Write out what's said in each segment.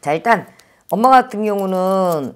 자 일단 엄마 같은 경우는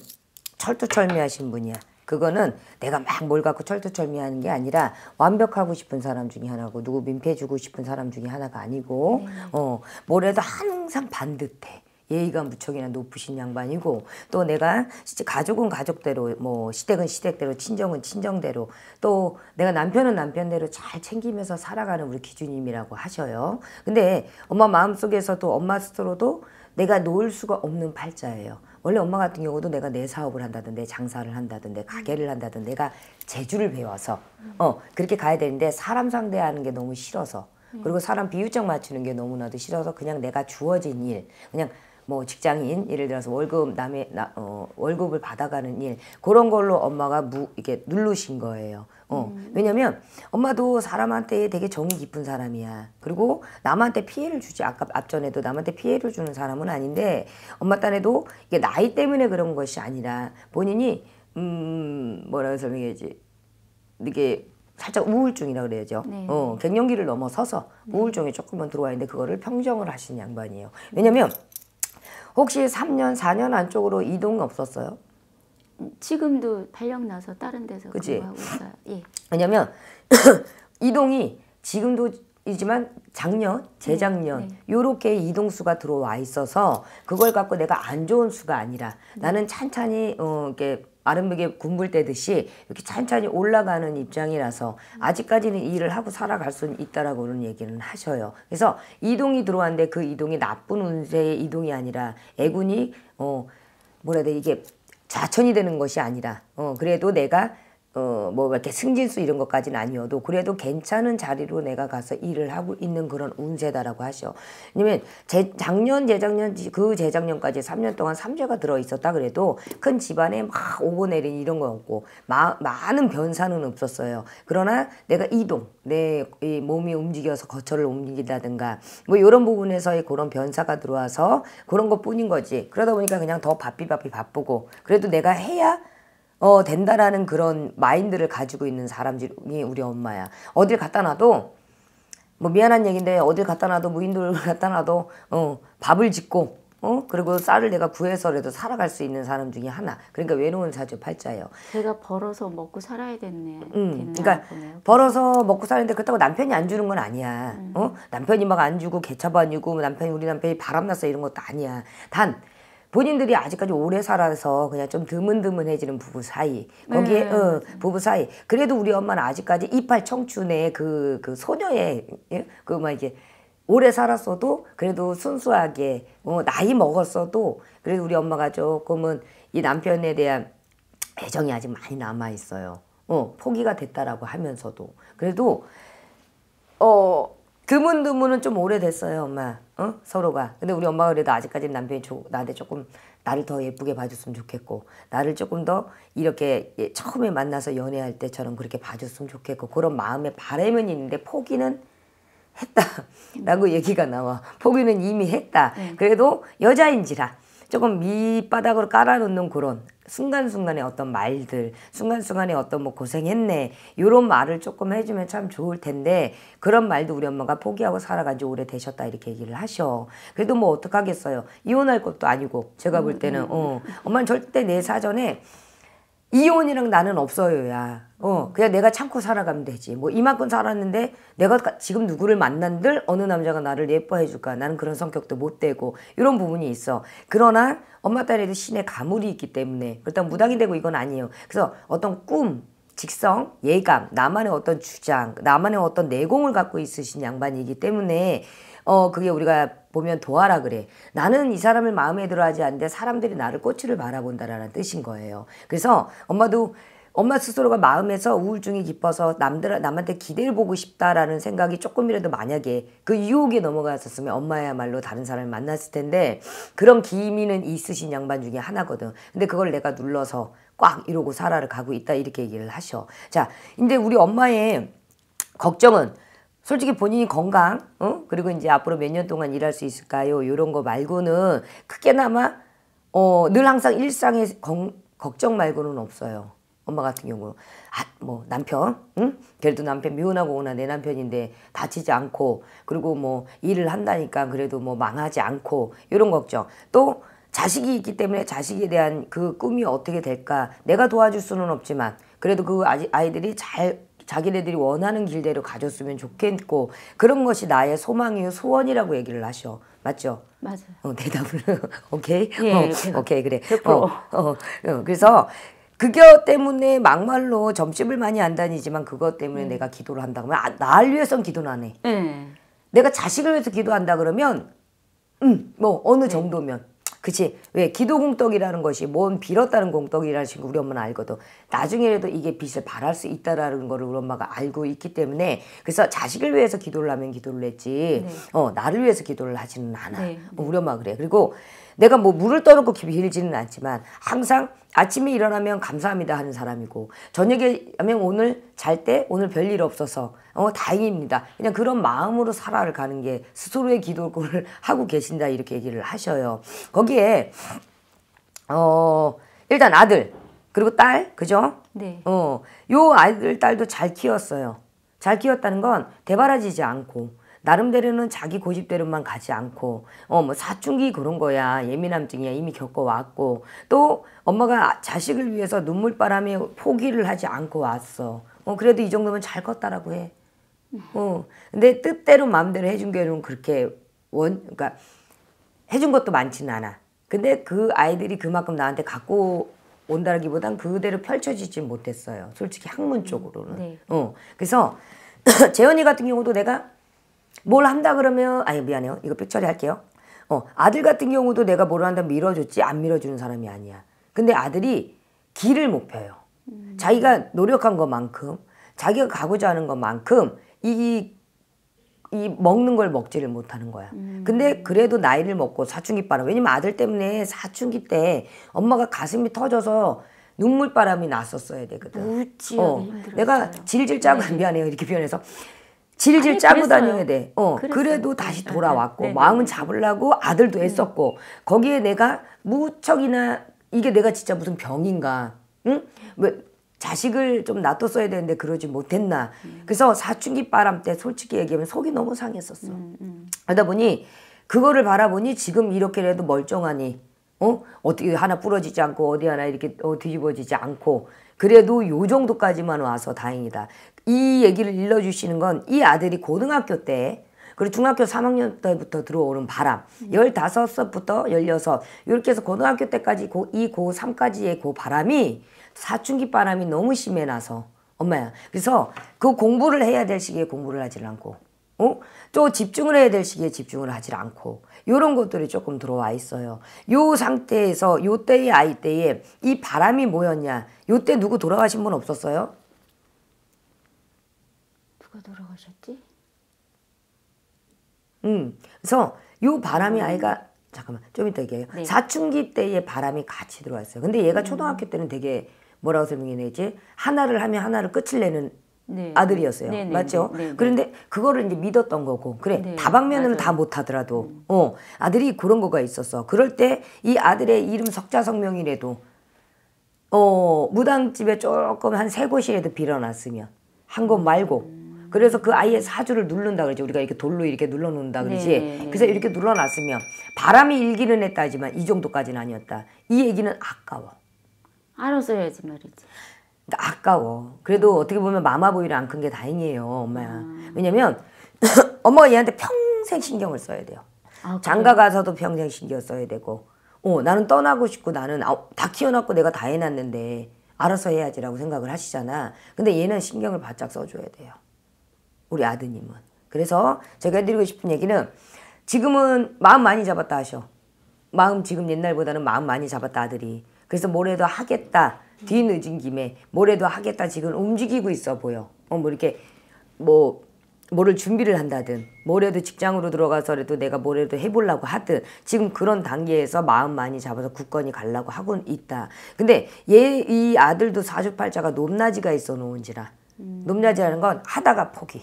철두철미하신 분이야. 그거는 내가 막 뭘 갖고 철두철미하는 게 아니라 완벽하고 싶은 사람 중에 하나고 누구 민폐주고 싶은 사람 중에 하나가 아니고 네. 어 뭐래도 항상 반듯해. 예의가 무척이나 높으신 양반이고 또 내가 진짜 가족은 가족대로 뭐 시댁은 시댁대로 친정은 친정대로 또 내가 남편은 남편대로 잘 챙기면서 살아가는 우리 기준님이라고 하셔요. 근데 엄마 마음속에서도 엄마 스스로도 내가 놓을 수가 없는 팔자예요. 원래 엄마 같은 경우도 내가 내 사업을 한다든데 장사를 한다든데 가게를 한다든데 내가 재주를 배워서 어 그렇게 가야 되는데 사람 상대하는 게 너무 싫어서 네. 그리고 사람 비유적 맞추는 게 너무나도 싫어서 그냥 내가 주어진 일 그냥 뭐 직장인 예를 들어서 월급 남의 나, 어, 월급을 받아가는 일 그런 걸로 엄마가 무 이게 누르신 거예요. 어. 음. 왜냐면 엄마도 사람한테 되게 정이 깊은 사람이야. 그리고 남한테 피해를 주지 아까 앞전에도 남한테 피해를 주는 사람은 아닌데 엄마 딴에도 이게 나이 때문에 그런 것이 아니라 본인이 음 뭐라고 설명해야지 이게 살짝 우울증이라 고 그래야죠. 네. 어, 갱년기를 넘어서서 네. 우울증이 조금만 들어와 있는데 그거를 평정을 하신 양반이에요. 왜냐면 혹시 3년, 4년 안쪽으로 이동이 없었어요? 지금도 발령 나서 다른 데서 그치? 하고 있어요. 예. 왜냐면 이동이 지금도 이지만 작년, 네, 재작년 네. 요렇게 이동수가 들어와 있어서 그걸 갖고 내가 안 좋은 수가 아니라 네. 나는 찬찬히 어, 이렇게 아름벽에 군불 때듯이 이렇게 찬찬히 올라가는 입장이라서 음. 아직까지는 일을 하고 살아갈 수 있다라고는 얘기는 하셔요. 그래서 이동이 들어왔는데 그 이동이 나쁜 운세의 이동이 아니라 애군이 어 뭐라 해야 돼 이게 자천이 되는 것이 아니라 어, 그래도 내가 어, 뭐 이렇게 승진수 이런 것까지는 아니어도 그래도 괜찮은 자리로 내가 가서 일을 하고 있는 그런 운세다라고 하시 왜냐면 재, 작년, 재작년, 그 재작년까지 3년 동안 삼재가 들어있었다 그래도 큰 집안에 막 오고 내린 이런 거 없고 마, 많은 변사는 없었어요. 그러나 내가 이동, 내 이 몸이 움직여서 거처를 옮긴다든가뭐 이런 부분에서의 그런 변사가 들어와서 그런 것뿐인 거지. 그러다 보니까 그냥 더 바삐바삐 바쁘고 그래도 내가 해야 어, 된다라는 그런 마인드를 가지고 있는 사람이 들 우리 엄마야. 어딜 갖다 놔도 뭐 미안한 얘기인데 어딜 갖다 놔도 무인도를 갖다 놔도 어, 밥을 짓고 어? 그리고 쌀을 내가 구해서라도 살아갈 수 있는 사람 중에 하나. 그러니까 외로운 사주 팔자예요. 제가 벌어서 먹고 살아야 됐네. 음, 그러니까 벌어서 먹고 사는데 그렇다고 남편이 안 주는 건 아니야. 음. 어? 남편이 막 안 주고 개차반이고 뭐 남편이 우리 남편이 바람났어 이런 것도 아니야. 단 본인들이 아직까지 오래 살아서 그냥 좀 드문드문해지는 부부 사이 거기에 네. 어, 부부 사이 그래도 우리 엄마는 아직까지 이팔 청춘의 그그 그 소녀의 예? 그막 뭐 이게 오래 살았어도 그래도 순수하게 어, 나이 먹었어도 그래도 우리 엄마가 조금은 이 남편에 대한 애정이 아직 많이 남아 있어요. 어 포기가 됐다라고 하면서도 그래도 어 드문드문은 좀 오래됐어요, 엄마. 어? 서로가. 근데 우리 엄마가 그래도 아직까지는 남편이 조, 나한테 조금 나를 더 예쁘게 봐줬으면 좋겠고, 나를 조금 더 이렇게 예, 처음에 만나서 연애할 때처럼 그렇게 봐줬으면 좋겠고, 그런 마음의 바램은 있는데 포기는 했다라고 얘기가 나와. 포기는 이미 했다. 네. 그래도 여자인지라. 조금 밑바닥으로 깔아놓는 그런 순간순간의 어떤 말들, 순간순간의 어떤 뭐 고생했네 이런 말을 조금 해주면 참 좋을 텐데 그런 말도 우리 엄마가 포기하고 살아간 지 오래 되셨다 이렇게 얘기를 하셔. 그래도 뭐 어떡하겠어요. 이혼할 것도 아니고 제가 음, 볼 때는 음. 어 엄마는 절대 내 사전에 이혼이랑 나는 없어요야. 어, 그냥 내가 참고 살아가면 되지. 뭐 이만큼 살았는데 내가 지금 누구를 만난들 어느 남자가 나를 예뻐해 줄까? 나는 그런 성격도 못 되고 이런 부분이 있어. 그러나 엄마 딸에도 신의 가물이 있기 때문에 그 일단 무당이 되고 이건 아니에요. 그래서 어떤 꿈, 직성, 예감, 나만의 어떤 주장, 나만의 어떤 내공을 갖고 있으신 양반이기 때문에 어 그게 우리가 보면 도하라 그래. 나는 이 사람을 마음에 들어하지 않는데 사람들이 나를 꼬치를 바라본다라는 뜻인 거예요. 그래서 엄마도 엄마 스스로가 마음에서 우울증이 깊어서 남들 남한테 기대를 보고 싶다라는 생각이 조금이라도 만약에 그 유혹에 넘어갔었으면 엄마야말로 다른 사람을 만났을 텐데 그런 기미는 있으신 양반 중에 하나거든. 근데 그걸 내가 눌러서 꽉 이러고 살아를 가고 있다 이렇게 얘기를 하셔. 자, 근데 우리 엄마의 걱정은 솔직히 본인이 건강, 응? 어? 그리고 이제 앞으로 몇 년 동안 일할 수 있을까요? 이런 거 말고는 크게나마 어, 늘 항상 일상에 건, 걱정 말고는 없어요. 엄마 같은 경우는 아, 뭐 남편, 응? 그래도 남편 미혼하고 오나 내 남편인데 다치지 않고 그리고 뭐 일을 한다니까 그래도 뭐 망하지 않고 이런 걱정. 또 자식이 있기 때문에 자식에 대한 그 꿈이 어떻게 될까 내가 도와줄 수는 없지만 그래도 그 아이들이 잘 자기네들이 원하는 길대로 가졌으면 좋겠고 그런 것이 나의 소망이요 소원이라고 얘기를 하셔. 맞죠? 맞아요. 어, 대답을 오케이. 예, 어, 예, 오케이 그래. 어, 어, 어, 그래서 그거 때문에 막말로 점집을 많이 안 다니지만 그것 때문에 음. 내가 기도를 한다 그러면 아, 나를 위해선 기도는 안 해. 음. 내가 자식을 위해서 기도한다 그러면 음, 뭐 어느 예. 정도면 그치 왜 기도공덕이라는 것이 뭔 빌었다는 공덕이라는 식으로 우리 엄마는 알거든 나중에라도 이게 빚을 발할 수 있다라는 거를 우리 엄마가 알고 있기 때문에 그래서 자식을 위해서 기도를 하면 기도를 했지 네. 어 나를 위해서 기도를 하지는 않아 네. 뭐 네. 우리 엄마 그래 그리고 내가 뭐 물을 떠놓고 빌지는 않지만 항상 아침에 일어나면 감사합니다 하는 사람이고 저녁에 하면 오늘 잘 때 오늘 별일 없어서 어 다행입니다. 그냥 그런 마음으로 살아를 가는 게 스스로의 기도를 하고 계신다 이렇게 얘기를 하셔요. 거기에 어 일단 아들 그리고 딸 그죠? 네. 어 요 아들 딸도 잘 키웠어요. 잘 키웠다는 건 대바라지지 않고 나름대로는 자기 고집대로만 가지 않고 어 뭐 사춘기 그런 거야 예민함증이야 이미 겪어왔고 또 엄마가 자식을 위해서 눈물바람에 포기를 하지 않고 왔어 어 그래도 이 정도면 잘 컸다라고 해 어. 근데 뜻대로 마음대로 해준 게는 그렇게 원 그러니까 해준 것도 많지는 않아 근데 그 아이들이 그만큼 나한테 갖고 온다기보단 그대로 펼쳐지지 못했어요. 솔직히 학문 쪽으로는. 네. 어. 그래서 재현이 같은 경우도 내가 뭘 한다 그러면 아니 미안해요. 이거 빽처리 할게요. 어, 아들 같은 경우도 내가 뭘 한다 밀어줬지 안 밀어주는 사람이 아니야. 근데 아들이 길을 못 펴요. 음. 자기가 노력한 것만큼 자기가 가고자 하는 것만큼 이, 이 먹는 걸 먹지를 못하는 거야. 음. 근데 그래도 나이를 먹고 사춘기 바람 왜냐면 아들 때문에 사춘기 때 엄마가 가슴이 터져서 눈물바람이 났었어야 되거든. 어, 내가 질질 짜고 네. 미안해요 이렇게 표현해서 질질 짜고 다녀야 돼. 어, 그랬어요. 그래도 다시 네, 돌아왔고 네, 네 마음은 네. 잡으려고 아들도 했었고 거기에 내가 무척이나 이게 내가 진짜 무슨 병인가? 응? 왜 자식을 좀 놔뒀어야 되는데 그러지 못했나. 음. 그래서 사춘기 바람 때 솔직히 얘기하면 속이 너무 상했었어. 음, 음. 그러다 보니 그거를 바라보니 지금 이렇게라도 멀쩡하니 어? 어떻게 하나 부러지지 않고 어디 하나 이렇게 어, 뒤집어지지 않고 그래도 요 정도까지만 와서 다행이다. 이 얘기를 일러주시는 건 이 아들이 고등학교 때 그리고 중학교 3학년 때부터 들어오는 바람 열다섯 살부터 열여섯 이렇게 해서 고등학교 때까지 고이 고삼까지의고 바람이 사춘기 바람이 너무 심해 나서 엄마야 그래서 그 공부를 해야 될 시기에 공부를 하질 않고 어? 또 집중을 해야 될 시기에 집중을 하질 않고 요런 것들이 조금 들어와 있어요. 요 상태에서 요 때의 아이 때에 이 바람이 뭐였냐 요때 누구 돌아가신 분 없었어요? 돌아가셨지? 음. 그래서 요 바람이 음. 아이가 잠깐만 좀 이따 얘기해요. 네. 사춘기 때의 바람이 같이 들어왔어요. 근데 얘가 음. 초등학교 때는 되게 뭐라고 설명해 내지 하나를 하면 하나를 끝을 내는 네. 아들이었어요. 네, 네, 네 맞죠? 네, 그런데 그거를 이제 믿었던 거고 그래 다방면으로 다 못하더라도 음. 어 아들이 그런 거가 있었어. 그럴 때 이 아들의 이름 석자 성명이라도 어 무당집에 조금 한 세 곳이라도 빌어놨으면 한곳 음. 말고. 음. 그래서 그 아이의 사주를 누른다 그러지 우리가 이렇게 돌로 이렇게 눌러놓는다 그러지 네. 네, 네. 그래서 이렇게 눌러놨으면 바람이 일기는 했다 지만이 정도까지는 아니었다 이 얘기는 아까워 알아서 해야지 말이지 그러니까 아까워 그래도 어떻게 보면 마마보이를 안 큰 게 다행이에요 엄마야 아. 왜냐면 엄마가 얘한테 평생 신경을 써야 돼요 아, 장가 가서도 평생 신경 써야 되고 어 나는 떠나고 싶고 나는 아, 다 키워놨고 내가 다 해놨는데 알아서 해야지라고 생각을 하시잖아 근데 얘는 신경을 바짝 써줘야 돼요 우리 아드님은. 그래서 제가 해드리고 싶은 얘기는 지금은 마음 많이 잡았다 하셔. 마음 지금 옛날보다는 마음 많이 잡았다 아들이. 그래서 뭐래도 하겠다. 뒤늦은 김에 뭐래도 하겠다 지금 움직이고 있어 보여. 어, 뭐 이렇게 뭐 뭐를 준비를 한다든 뭐래도 직장으로 들어가서라도 내가 뭐래도 해보려고 하든 지금 그런 단계에서 마음 많이 잡아서 굳건히 갈라고 하고 있다. 근데 얘 이 아들도 사주팔자가 높낮이가 있어 놓은지라 음. 높낮이라는 건 하다가 포기.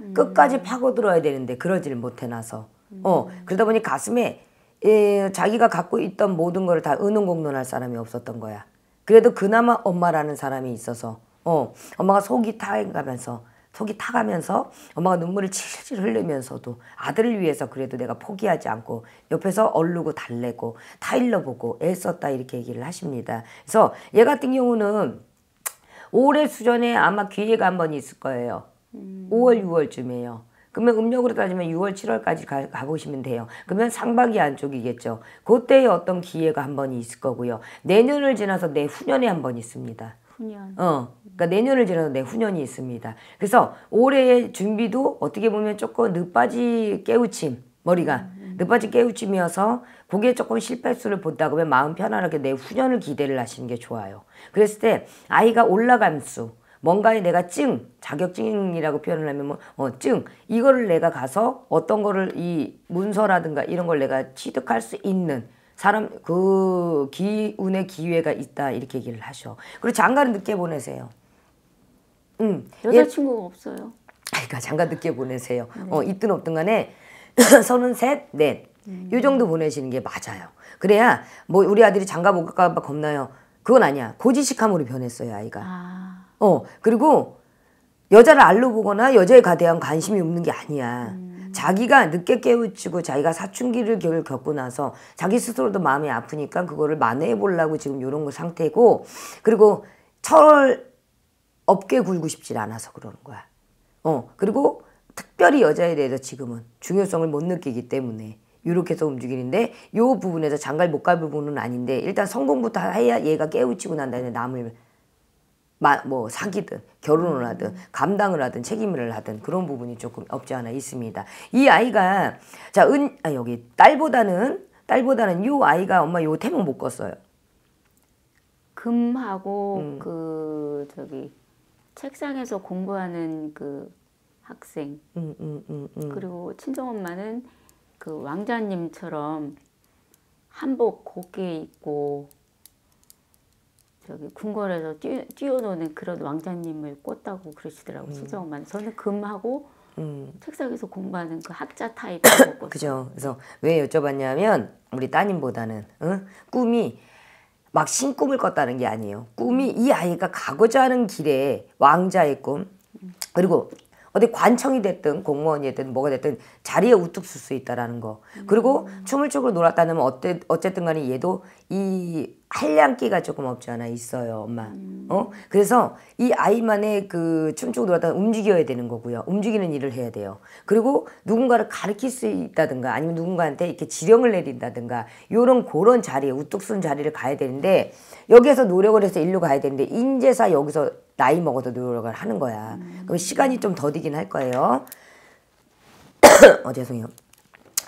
음. 끝까지 파고들어야 되는데 그러질 못해놔서 어, 음. 어 그러다 보니 가슴에 에, 예, 자기가 갖고 있던 모든 걸다 은은공론할 사람이 없었던 거야. 그래도 그나마 엄마라는 사람이 있어서 어 엄마가 속이 타가면서 속이 타가면서 엄마가 눈물을 칠칠 흘리면서도 아들을 위해서 그래도 내가 포기하지 않고 옆에서 얼르고 달래고 타일러보고 애썼다 이렇게 얘기를 하십니다. 그래서 얘 같은 경우는 올해 수전에 아마 기회가 한 번 있을 거예요. 음. 5월, 6월쯤에요. 그러면 음력으로 따지면 6월, 7월까지 가, 가보시면 돼요. 그러면 상반기 안쪽이겠죠. 그때의 어떤 기회가 한 번 있을 거고요. 내년을 지나서 내후년에 한 번 있습니다. 후년. 어. 그러니까 내년을 지나서 내후년이 있습니다. 그래서 올해의 준비도 어떻게 보면 조금 늦바지 깨우침, 머리가. 음. 음. 늦바지 깨우침이어서 거기에 조금 실패수를 본다 그러면 마음 편안하게 내 후년을 기대를 하시는 게 좋아요. 그랬을 때 아이가 올라감수, 뭔가에 내가 증, 자격증이라고 표현을 하면 뭐, 어, 증, 이거를 내가 가서 어떤 거를 이 문서라든가 이런 걸 내가 취득할 수 있는 사람 그 기운의 기회가 있다 이렇게 얘기를 하셔. 그리고 장가를 늦게 보내세요. 음, 예. 여자친구가 예, 없어요. 그러니까 장가 늦게 보내세요. 네. 어, 있든 없든 간에 서는 셋, 넷. 음. 요 정도 보내시는 게 맞아요. 그래야 뭐 우리 아들이 장가 못 갈까 봐 겁나요. 그건 아니야. 고지식함으로 변했어요, 아이가. 아. 어, 그리고 여자를 알로 보거나 여자에 대한 관심이 없는 게 아니야. 음. 자기가 늦게 깨우치고 자기가 사춘기를 겪고 나서 자기 스스로도 마음이 아프니까 그거를 만회해 보려고 지금 이런 거 상태고 그리고 철 업계 굴고 싶질 않아서 그러는 거야. 어 그리고 특별히 여자에 대해서 지금은 중요성을 못 느끼기 때문에 이렇게 해서 움직이는데 요 부분에서 장갈 못 갈 부분은 아닌데 일단 성공부터 해야 얘가 깨우치고 난 다음에 남을 뭐 사귀든 결혼을 음. 하든 감당을 하든 책임을 하든 그런 부분이 조금 없지 않아 있습니다. 이 아이가 자은 아, 여기 딸보다는 딸보다는 요 아이가 엄마 요 태몽 못 껐어요. 금하고 음. 그 저기 책상에서 공부하는 그 학생 음, 음, 음, 음. 그리고 친정엄마는 그 왕자님처럼 한복 곱게 입고 저기 궁궐에서 뛰어, 노는 그런 왕자님을 꿨다고 그러시더라고 음. 시정만 저는 금하고 음. 책상에서 공부하는 그 학자 타입요 그죠. 그래서 왜 여쭤봤냐면 우리 따님보다는 응? 꿈이 막 신꿈을 꿨다는 게 아니에요. 꿈이 이 아이가 가고자 하는 길에 왕자의 꿈 음. 그리고 어디 관청이 됐든 공무원이든 됐 뭐가 됐든 자리에 우뚝 설수 있다라는 거. 그리고 음. 춤을 추고 놀았다면 어때, 어쨌든 간에 얘도 이 한량기가 조금 없지 않아 있어요, 엄마. 음. 어? 그래서 이 아이만의 그 춤추고 놀았다 움직여야 되는 거고요. 움직이는 일을 해야 돼요. 그리고 누군가를 가르칠 수 있다든가 아니면 누군가한테 이렇게 지령을 내린다든가 요런 그런 자리에 우뚝 쓴 자리를 가야 되는데 여기에서 노력을 해서 일로 가야 되는데 인재사 여기서 나이 먹어도 노력을 하는 거야. 음. 그럼 시간이 좀 더디긴 할 거예요. 어 죄송해요.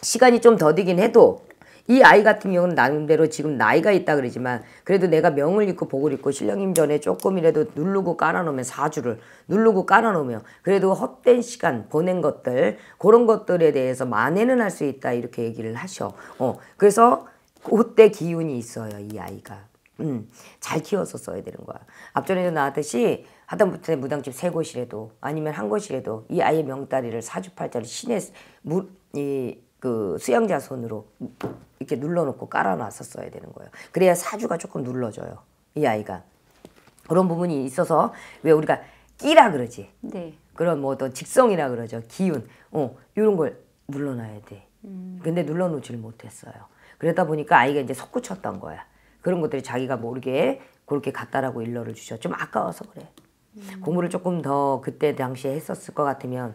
시간이 좀 더디긴 해도 이 아이 같은 경우는 나름대로 지금 나이가 있다 그러지만 그래도 내가 명을 잃고 복을 잃고 실령님 전에 조금이라도 누르고 깔아놓으면 사주를 누르고 깔아놓으면 그래도 헛된 시간 보낸 것들 그런 것들에 대해서 만회는 할 수 있다 이렇게 얘기를 하셔. 어 그래서 그때 기운이 있어요 이 아이가. 음, 잘 키워서 써야 되는 거야. 앞전에도 나왔듯이 하다못해 무당집 세 곳이라도 아니면 한 곳이라도 이 아이의 명다리를 사주팔자를 신의 물, 이, 그 수양자 손으로 이렇게 눌러놓고 깔아놨었어야 되는 거예요. 그래야 사주가 조금 눌러져요. 이 아이가. 그런 부분이 있어서 왜 우리가 끼라 그러지. 네. 그런 뭐 어떤 직성이라 그러죠. 기운. 어, 이런 걸 눌러놔야 돼. 음. 근데 눌러놓지를 못했어요. 그러다 보니까 아이가 이제 솟구쳤던 거야. 그런 것들이 자기가 모르게 그렇게 갔다라고 일러를 주셔. 좀 아까워서 그래. 음. 공부를 조금 더 그때 당시에 했었을 것 같으면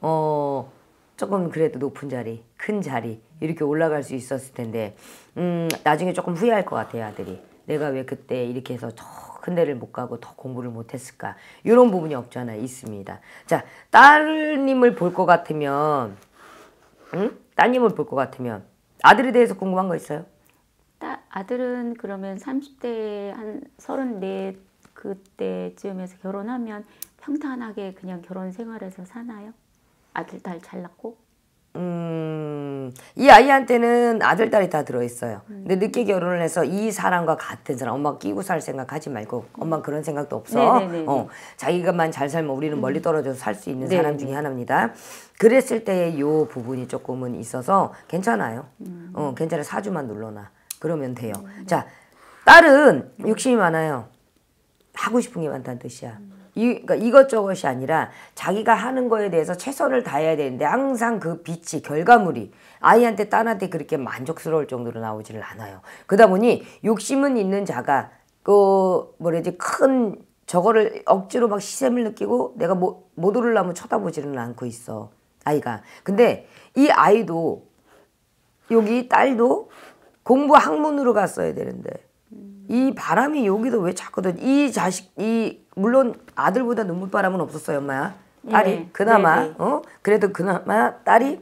어 조금 그래도 높은 자리, 큰 자리 이렇게 올라갈 수 있었을 텐데 음 나중에 조금 후회할 것 같아요 아들이. 내가 왜 그때 이렇게 해서 더 큰 데를 못 가고 더 공부를 못 했을까 이런 부분이 없잖아 있습니다. 자 딸님을 볼 것 같으면 응? 따님을 볼 것 같으면 아들에 대해서 궁금한 거 있어요? 아들은 그러면 30대 한 34, 그때쯤에서 결혼하면 평탄하게 그냥 결혼 생활에서 사나요? 아들, 딸 잘 낳고? 음, 이 아이한테는 아들, 딸이 다 들어있어요. 음. 근데 늦게 결혼을 해서 이 사람과 같은 사람, 엄마 끼고 살 생각 하지 말고, 음. 엄마 그런 생각도 없어. 네네네네. 어, 자기가만 잘 살면 우리는 멀리 음. 떨어져서 살 수 있는 네네. 사람 네, 중에 네. 하나입니다. 그랬을 때의 요 부분이 조금은 있어서 괜찮아요. 음. 어, 괜찮아. 요 사주만 눌러놔. 그러면 돼요. 음. 자, 딸은 욕심이 많아요. 하고 싶은 게 많다는 뜻이야. 음. 이, 그러니까 이것저것이 아니라 자기가 하는 거에 대해서 최선을 다해야 되는데 항상 그 빛이 결과물이 아이한테 딸한테 그렇게 만족스러울 정도로 나오지를 않아요. 그러다 보니 욕심은 있는 자가 그 뭐래지 큰 저거를 억지로 막 시샘을 느끼고 내가 뭐, 못 오르려면 쳐다보지는 않고 있어 아이가. 근데 이 아이도 여기 딸도 공부 학문으로 갔어야 되는데 이 바람이 여기도 왜 자꾸든 이 자식 이 물론 아들보다 눈물바람은 없었어요 엄마야 딸이 네. 그나마 네, 네. 어 그래도 그나마 딸이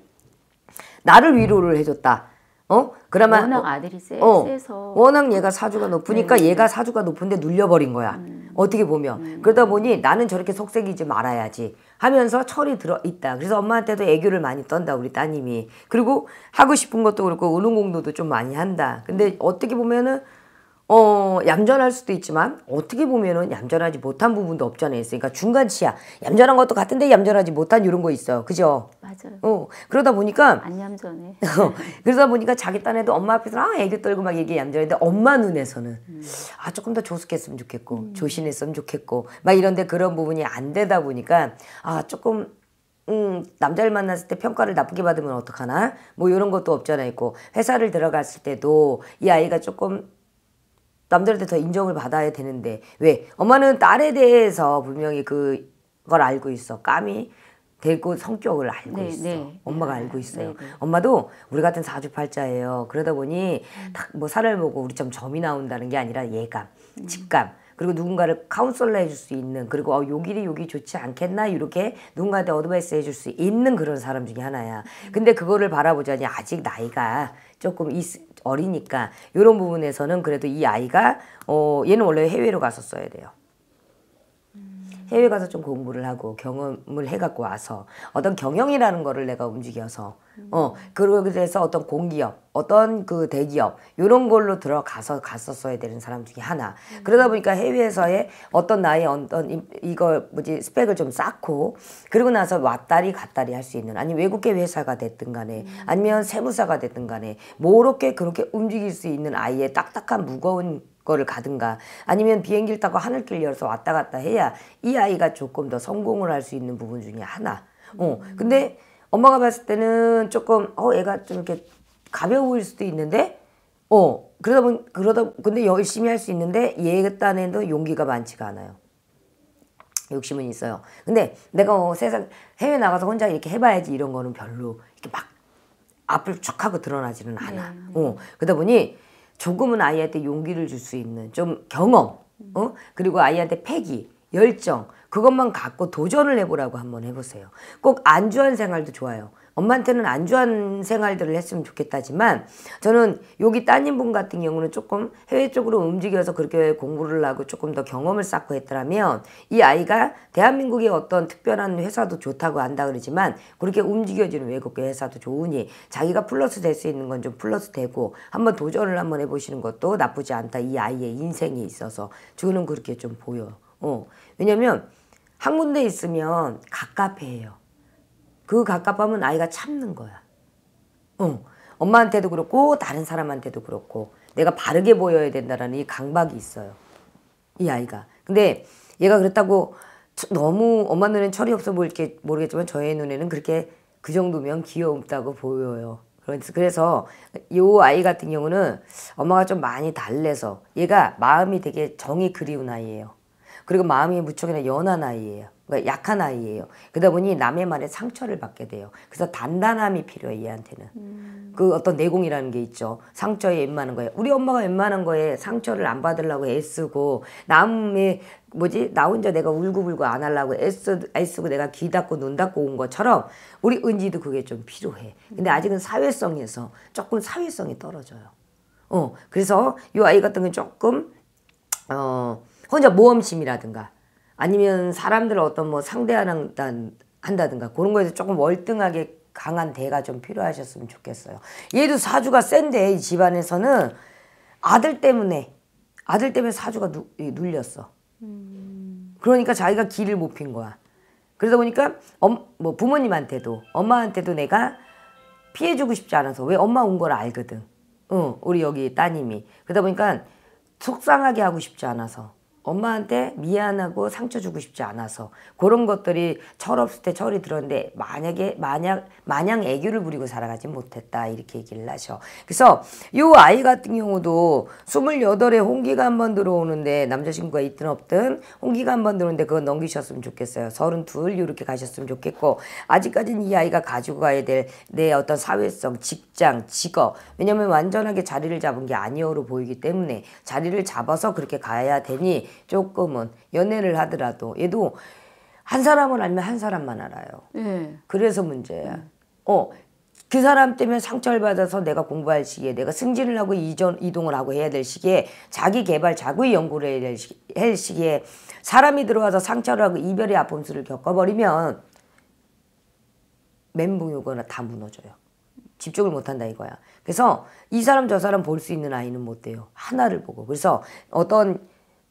나를 위로를 해줬다 어 그러면 워낙 어, 아들이 세, 어, 서 워낙 얘가 사주가 높으니까 네. 얘가 사주가 높은데 눌려버린 거야. 음. 어떻게 보면 음. 그러다 보니 나는 저렇게 속색이지 말아야지 하면서 철이 들어 있다. 그래서 엄마한테도 애교를 많이 떤다 우리 따님이. 그리고 하고 싶은 것도 그렇고 의논공도도 좀 많이 한다. 근데 음. 어떻게 보면은 어, 얌전할 수도 있지만 어떻게 보면은 얌전하지 못한 부분도 없잖아요. 있으니까 그러니까 중간치야. 얌전한 것도 같은데 얌전하지 못한 이런 거 있어요. 그죠? 맞아요. 어, 그러다 보니까 안 얌전해. 어, 그러다 보니까 자기 딴에도 엄마 앞에서 아 애교 떨고 막 얘기 얌전했는데 엄마 눈에서는 음. 아 조금 더 조숙했으면 좋겠고 음. 조신했으면 좋겠고 막 이런데 그런 부분이 안 되다 보니까 아 조금 음, 남자를 만났을 때 평가를 나쁘게 받으면 어떡하나? 뭐 이런 것도 없잖아 있고 회사를 들어갔을 때도 이 아이가 조금 남들한테 더 인정을 받아야 되는데 왜 엄마는 딸에 대해서 분명히 그걸 알고 있어 까미 되고 성격을 알고 네, 있어 네. 엄마가 네, 알고 있어요 네, 네, 엄마도 우리 같은 사주팔자예요 그러다 보니 음. 딱뭐 살을 보고 우리처럼 점이 나온다는 게 아니라 예감 음. 직감 그리고 누군가를 카운슬러 해줄 수 있는 그리고 어, 요 길이 요기 좋지 않겠나 이렇게 누군가한테 어드바이스 해줄 수 있는 그런 사람 중에 하나야 음. 근데 그거를 바라보자니 아직 나이가 조금 있, 어리니까 이런 부분에서는 그래도 이 아이가 어 얘는 원래 해외로 갔었어야 돼요. 해외 가서 좀 공부를 하고 경험을 해갖고 와서 어떤 경영이라는 거를 내가 움직여서 어 그래서 러고그 어떤 공기업 어떤 그 대기업 요런 걸로 들어가서 갔었어야 되는 사람 중에 하나 그러다 보니까 해외에서의 어떤 나의 어떤 이걸 뭐지 스펙을 좀 쌓고 그러고 나서 왔다리 갔다리 할 수 있는 아니 외국계 회사가 됐든 간에 아니면 세무사가 됐든 간에 뭐 이렇게 그렇게 움직일 수 있는 아이의 딱딱한 무거운 거를 가든가 아니면 비행기를 타고 하늘길 열어서 왔다 갔다 해야 이 아이가 조금 더 성공을 할 수 있는 부분 중에 하나. 어, 음. 근데 엄마가 봤을 때는 조금 어 애가 좀 이렇게 가벼워 수도 있는데 어 그러다 보니 그러다 근데 열심히 할 수 있는데 얘 딴에도 용기가 많지가 않아요. 욕심은 있어요. 근데 내가 어, 세상 해외 나가서 혼자 이렇게 해봐야지 이런 거는 별로 이렇게 막 앞을 쭉 하고 드러나지는 않아. 네. 어 그러다 보니 조금은 아이한테 용기를 줄 수 있는 좀 경험, 어? 그리고 아이한테 패기, 열정, 그것만 갖고 도전을 해보라고 한번 해보세요. 꼭 안주한 생활도 좋아요. 엄마한테는 안 좋은 생활들을 했으면 좋겠다지만 저는 여기 따님분 같은 경우는 조금 해외 쪽으로 움직여서 그렇게 공부를 하고 조금 더 경험을 쌓고 했더라면 이 아이가 대한민국의 어떤 특별한 회사도 좋다고 한다 그러지만 그렇게 움직여지는 외국계 회사도 좋으니 자기가 플러스 될 수 있는 건 좀 플러스 되고 한번 도전을 한번 해보시는 것도 나쁘지 않다 이 아이의 인생에 있어서 저는 그렇게 좀 보여 어. 왜냐면 한 군데 있으면 가깝해요 그 갑갑함은 아이가 참는 거야. 응. 엄마한테도 그렇고 다른 사람한테도 그렇고 내가 바르게 보여야 된다라는 이 강박이 있어요. 이 아이가. 근데 얘가 그렇다고 너무 엄마 눈엔 철이 없어 보일게 모르겠지만 저의 눈에는 그렇게 그 정도면 귀여움다고 보여요. 그래서 이 아이 같은 경우는 엄마가 좀 많이 달래서 얘가 마음이 되게 정이 그리운 아이예요. 그리고 마음이 무척이나 연한 아이예요. 그러니까 약한 아이예요. 그러다 보니 남의 말에 상처를 받게 돼요. 그래서 단단함이 필요해 얘한테는. 음. 그 어떤 내공이라는 게 있죠. 상처에 웬만한 거에 우리 엄마가 웬만한 거에 상처를 안 받으려고 애쓰고 남의 뭐지 나 혼자 내가 울고불고 안 하려고 애쓰, 애쓰고 내가 귀 닫고 눈 닫고 온 것처럼 우리 은지도 그게 좀 필요해. 근데 음. 아직은 사회성에서 조금 사회성이 떨어져요. 어 그래서 이 아이 같은 경 조금 어 혼자 모험심이라든가 아니면 사람들을 어떤 뭐 상대하는 한다든가 그런 거에서 조금 월등하게 강한 대가 좀 필요하셨으면 좋겠어요. 얘도 사주가 센데 이 집안에서는 아들 때문에 아들 때문에 사주가 누, 눌렸어. 음. 그러니까 자기가 길을 못 핀 거야. 그러다 보니까 엄, 뭐 부모님한테도 엄마한테도 내가 피해주고 싶지 않아서 왜 엄마 온 걸 알거든. 응, 우리 여기 따님이. 그러다 보니까 속상하게 하고 싶지 않아서 엄마한테 미안하고 상처 주고 싶지 않아서 그런 것들이 철없을 때 철이 들었는데 만약에 만약 마냥 애교를 부리고 살아가지 못했다 이렇게 얘기를 하셔. 그래서 요 아이 같은 경우도 스물여덟에 홍기가 한번 들어오는데 남자친구가 있든 없든 홍기가 한번 들어오는데 그건 넘기셨으면 좋겠어요. 서른둘 이렇게 가셨으면 좋겠고 아직까지는 이 아이가 가지고 가야 될 내 어떤 사회성, 직장, 직업 왜냐면 완전하게 자리를 잡은 게 아니어로 보이기 때문에 자리를 잡아서 그렇게 가야 되니 조금은 연애를 하더라도 얘도 한 사람을 알면 한 사람만 알아요. 네. 그래서 문제야. 음. 어, 그 사람 때문에 상처를 받아서 내가 공부할 시기에 내가 승진을 하고 이전 이동을 하고 해야 될 시기에 자기 개발 자기 연구를 해야 될, 시기, 할 시기에 사람이 들어와서 상처를 하고 이별의 아픔수를 겪어버리면 멘붕이 오거나 다 무너져요. 집중을 못한다 이거야. 그래서 이 사람 저 사람 볼 수 있는 아이는 못 돼요. 하나를 보고. 그래서 어떤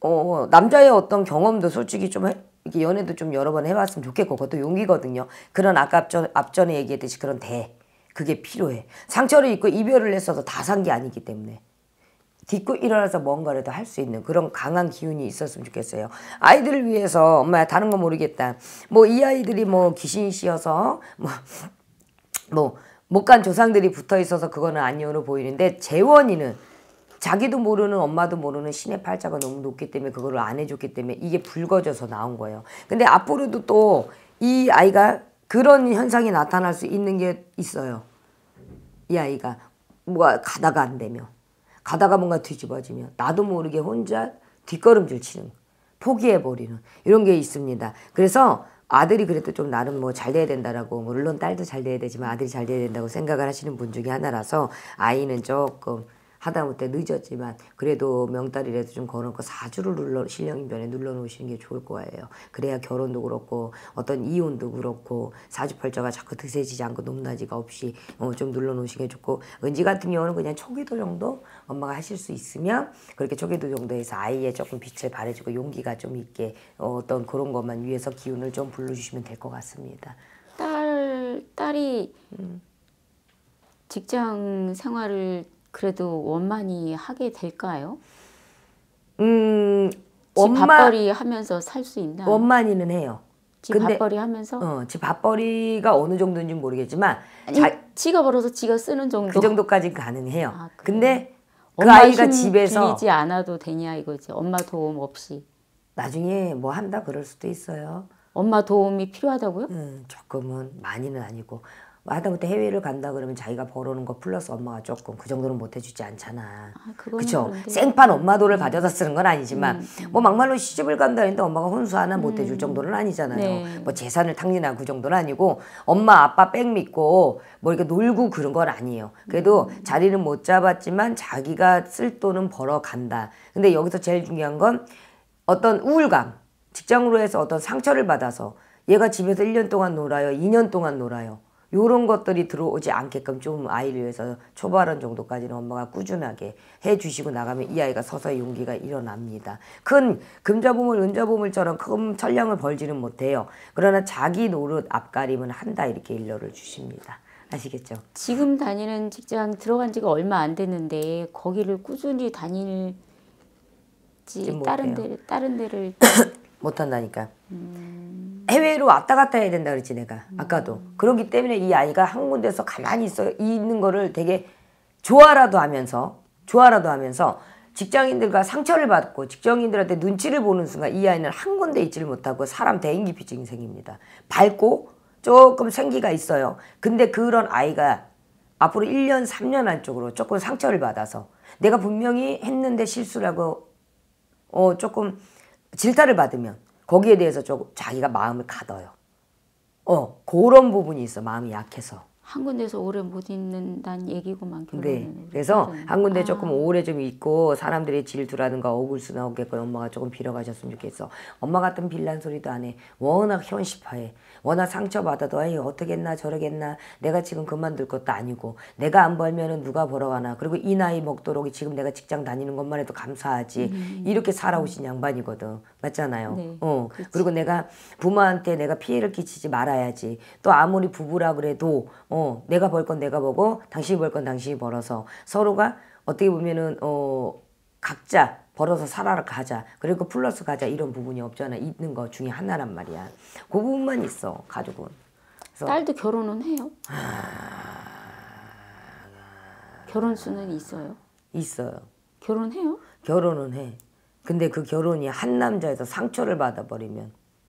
어, 남자의 어떤 경험도 솔직히 좀 해, 이게 연애도 좀 여러 번 해봤으면 좋겠고 그것도 용기거든요. 그런 아까 앞전, 앞전에 얘기했듯이 그런 대 그게 필요해. 상처를 입고 이별을 했어도 다 산 게 아니기 때문에. 딛고 일어나서 뭔가라도 할 수 있는 그런 강한 기운이 있었으면 좋겠어요. 아이들을 위해서 엄마야 다른 건 모르겠다. 뭐 이 아이들이 뭐 귀신이 씌어서 뭐뭐 못 간 조상들이 붙어 있어서 그거는 안니으로 보이는데 재원이는 자기도 모르는 엄마도 모르는 신의 팔자가 너무 높기 때문에 그거를 안 해줬기 때문에 이게 붉어져서 나온 거예요. 근데 앞으로도 또 이 아이가 그런 현상이 나타날 수 있는 게 있어요. 이 아이가 뭐가 가다가 안 되면 가다가 뭔가 뒤집어지면 나도 모르게 혼자 뒷걸음질 치는 포기해버리는 이런 게 있습니다. 그래서 아들이 그래도 좀 나름 뭐 잘 돼야 된다라고 뭐 물론 딸도 잘 돼야 되지만 아들이 잘 돼야 된다고 생각을 하시는 분 중에 하나라서 아이는 조금 하다 못해 늦었지만 그래도 명달이라도좀 걸어놓고 사주를 눌러 실령인변에 눌러놓으시는 게 좋을 거예요. 그래야 결혼도 그렇고 어떤 이혼도 그렇고 사주팔자가 자꾸 드세지지 않고 높낮이가 없이 어, 좀눌러놓으시게 좋고 은지 같은 경우는 그냥 초기도 정도 엄마가 하실 수 있으면 그렇게 초기도 정도에서 아이에 조금 빛을 발해주고 용기가 좀 있게 어, 어떤 그런 것만 위해서 기운을 좀 불러주시면 될 것 같습니다. 딸 딸이 음. 직장 생활을 그래도 원만히 하게 될까요? 음, 원마, 밥벌이 하면서 살 수 있나? 원만히는 해요. 집 근데, 밥벌이 하면서? 어, 집 밥벌이가 어느 정도인지 모르겠지만 아니, 자, 지가 벌어서 지가 쓰는 정도? 그 정도까지 가능해요. 아, 근데 그 아이가 집에서 들이지 않아도 되냐 이거지. 엄마 도움 없이. 나중에 뭐 한다 그럴 수도 있어요. 엄마 도움이 필요하다고요? 음, 조금은 많이는 아니고 하다못해 아, 해외를 간다 그러면 자기가 벌어오는 거 플러스 엄마가 조금 그 정도는 못 해주지 않잖아. 아, 그쵸? 그 생판 엄마 돈을 음. 받아서 쓰는 건 아니지만 음, 음. 뭐 막말로 시집을 간다 했는데 엄마가 혼수 하나 못 해줄 음. 정도는 아니잖아요. 네. 뭐 재산을 탕진하그 정도는 아니고 엄마 아빠 백 믿고 뭐 이렇게 놀고 그런 건 아니에요. 그래도 음. 자리는 못 잡았지만 자기가 쓸 돈은 벌어간다. 근데 여기서 제일 중요한 건 어떤 우울감, 직장으로 해서 어떤 상처를 받아서 얘가 집에서 1년 동안 놀아요. 2년 동안 놀아요. 요런 것들이 들어오지 않게끔 좀 아이를 위해서 초발언 정도까지는 엄마가 꾸준하게 해주시고 나가면 이 아이가 서서히 용기가 일어납니다. 큰 금자보물, 은자보물처럼 큰 천량을 벌지는 못해요. 그러나 자기 노릇 앞가림은 한다 이렇게 일러를 주십니다. 아시겠죠? 지금 다니는 직장 들어간 지가 얼마 안 됐는데 거기를 꾸준히 다닐지 다른 데를 다른 데를 못 한다니까. 음. 군데 왔다 갔다 해야 된다 그랬지 내가 음. 아까도 음. 그렇기 때문에 이 아이가 한 군데서 가만히 있어 있는 거를 되게 좋아라도 하면서 좋아라도 하면서 직장인들과 상처를 받고 직장인들한테 눈치를 보는 순간 이 아이는 한 군데 있지를 못하고 사람 대인기피증이 생깁니다. 밝고 조금 생기가 있어요. 근데 그런 아이가 앞으로 1년, 3년 안쪽으로 조금 상처를 받아서 내가 분명히 했는데 실수라고 어, 조금 질타를 받으면 거기에 대해서 조금 자기가 마음을 가둬요. 어, 그런 부분이 있어. 마음이 약해서. 한 군데서 오래 못 있는다는 얘기고만 네. 그래서 그렇죠? 한 군데 아. 조금 오래 좀 있고 사람들의 질투라든가 억울수나 오겠건 엄마가 조금 빌어가셨으면 좋겠어. 엄마 같은 빌란 소리도 안 해. 워낙 현실파해. 워낙 상처받아도 아이 어떻겠나 저러겠나 내가 지금 그만둘 것도 아니고 내가 안 벌면은 누가 벌어가나 그리고 이 나이 먹도록 지금 내가 직장 다니는 것만 해도 감사하지 음. 이렇게 살아오신 양반이거든. 맞잖아요. 네, 어. 그치. 그렇죠. 그리고 내가 부모한테 내가 피해를 끼치지 말아야지. 또 아무리 부부라 그래도 어, 내가 벌 건 내가 벌고 당신이 벌 건 당신이 벌어서 서로가 어떻게 보면은 어 각자 벌어서 살아라 가자. 그리고 플러스 가자 이런 부분이 없잖아. 있는 거 중에 하나란 말이야. 그 부분만 있어. 가족은. 그래서 딸도 결혼은 해요? 아... 결혼 수는 있어요? 있어요. 결혼해요? 결혼은 해. 근데 그 결혼이 한 남자에서 상처를 받아버리면